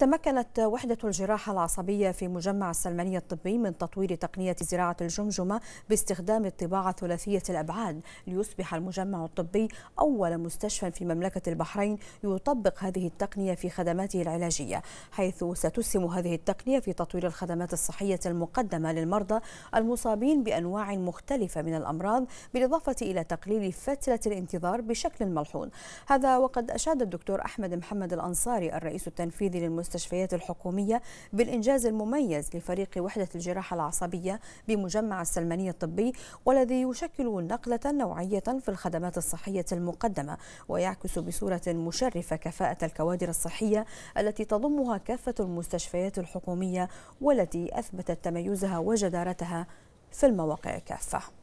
تمكنت وحدة الجراحة العصبية في مجمع السلمانية الطبي من تطوير تقنية زراعة الجمجمة باستخدام الطباعة ثلاثية الأبعاد ليصبح المجمع الطبي أول مستشفى في مملكة البحرين يطبق هذه التقنية في خدماته العلاجية حيث ستسهم هذه التقنية في تطوير الخدمات الصحية المقدمة للمرضى المصابين بأنواع مختلفة من الأمراض بالإضافة إلى تقليل فترة الانتظار بشكل ملحوظ هذا وقد أشاد الدكتور أحمد محمد الأنصاري الرئيس التنفيذي للمستشفى المستشفيات الحكومية بالإنجاز المميز لفريق وحدة الجراحة العصبية بمجمع السلماني الطبي والذي يشكل نقلة نوعية في الخدمات الصحية المقدمة ويعكس بصورة مشرفة كفاءة الكوادر الصحية التي تضمها كافة المستشفيات الحكومية والتي أثبتت تميزها وجدارتها في المواقع كافة